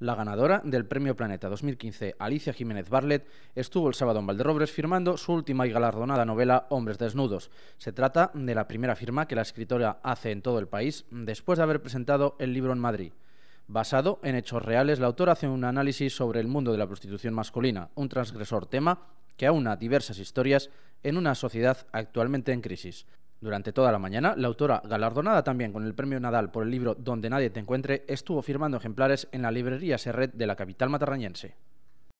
La ganadora del Premio Planeta 2015, Alicia Jiménez Barlet, estuvo el sábado en Valderrobres firmando su última y galardonada novela Hombres Desnudos. Se trata de la primera firma que la escritora hace en todo el país después de haber presentado el libro en Madrid. Basado en hechos reales, la autora hace un análisis sobre el mundo de la prostitución masculina, un transgresor tema que aúna diversas historias en una sociedad actualmente en crisis. Durante toda la mañana, la autora, galardonada también con el premio Nadal por el libro Donde nadie te encuentre, estuvo firmando ejemplares en la librería Serret de la capital matarrañense.